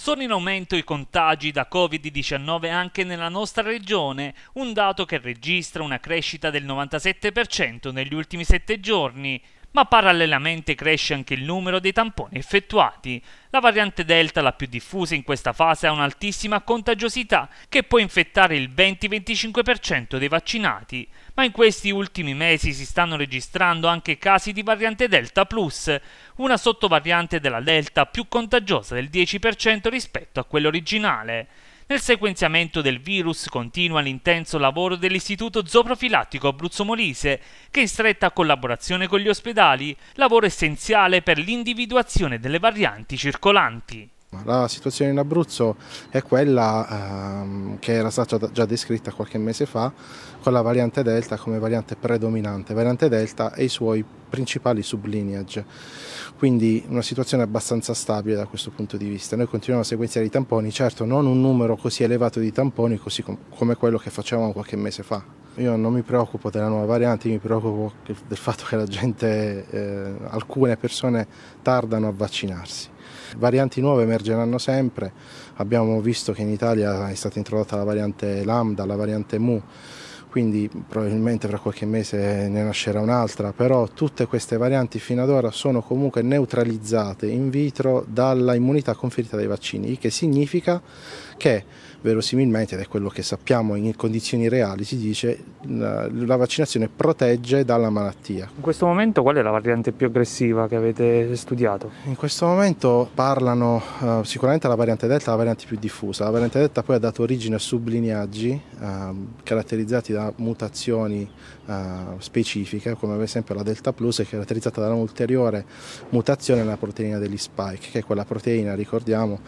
Sono in aumento i contagi da Covid-19 anche nella nostra regione, un dato che registra una crescita del 97% negli ultimi sette giorni ma parallelamente cresce anche il numero dei tamponi effettuati. La variante Delta, la più diffusa in questa fase, ha un'altissima contagiosità che può infettare il 20-25% dei vaccinati, ma in questi ultimi mesi si stanno registrando anche casi di variante Delta Plus, una sottovariante della Delta più contagiosa del 10% rispetto a quella originale. Nel sequenziamento del virus continua l'intenso lavoro dell'Istituto Zooprofilattico Abruzzo Molise, che in stretta collaborazione con gli ospedali lavora essenziale per l'individuazione delle varianti circolanti. La situazione in Abruzzo è quella ehm, che era stata già descritta qualche mese fa con la variante Delta come variante predominante, variante Delta e i suoi principali sublineage. Quindi una situazione abbastanza stabile da questo punto di vista. Noi continuiamo a sequenziare i tamponi, certo non un numero così elevato di tamponi così com come quello che facevamo qualche mese fa. Io non mi preoccupo della nuova variante, mi preoccupo del fatto che la gente, eh, alcune persone tardano a vaccinarsi. Varianti nuove emergeranno sempre, abbiamo visto che in Italia è stata introdotta la variante lambda, la variante mu, quindi probabilmente fra qualche mese ne nascerà un'altra, però tutte queste varianti fino ad ora sono comunque neutralizzate in vitro dalla immunità conferita dai vaccini, il che significa che verosimilmente, ed è quello che sappiamo in condizioni reali, si dice la vaccinazione protegge dalla malattia. In questo momento qual è la variante più aggressiva che avete studiato? In questo momento parlano uh, sicuramente la variante delta, la variante più diffusa. La variante delta poi ha dato origine a sublineaggi uh, caratterizzati da da mutazioni uh, specifiche, come ad esempio la delta plus è caratterizzata da un'ulteriore mutazione nella proteina degli spike, che è quella proteina, ricordiamo,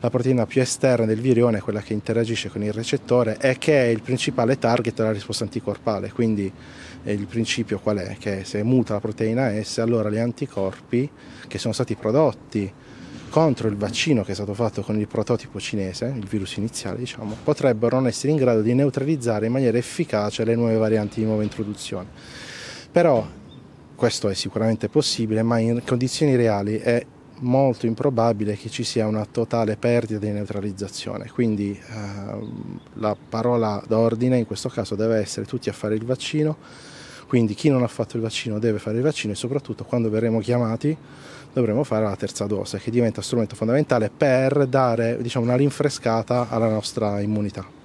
la proteina più esterna del virione, quella che interagisce con il recettore e che è il principale target della risposta anticorpale. Quindi eh, il principio qual è? Che se muta la proteina S, allora gli anticorpi che sono stati prodotti contro il vaccino che è stato fatto con il prototipo cinese, il virus iniziale diciamo, potrebbero non essere in grado di neutralizzare in maniera efficace le nuove varianti di nuova introduzione. Però questo è sicuramente possibile, ma in condizioni reali è molto improbabile che ci sia una totale perdita di neutralizzazione, quindi eh, la parola d'ordine in questo caso deve essere tutti a fare il vaccino quindi chi non ha fatto il vaccino deve fare il vaccino e soprattutto quando verremo chiamati dovremo fare la terza dose che diventa strumento fondamentale per dare diciamo, una rinfrescata alla nostra immunità.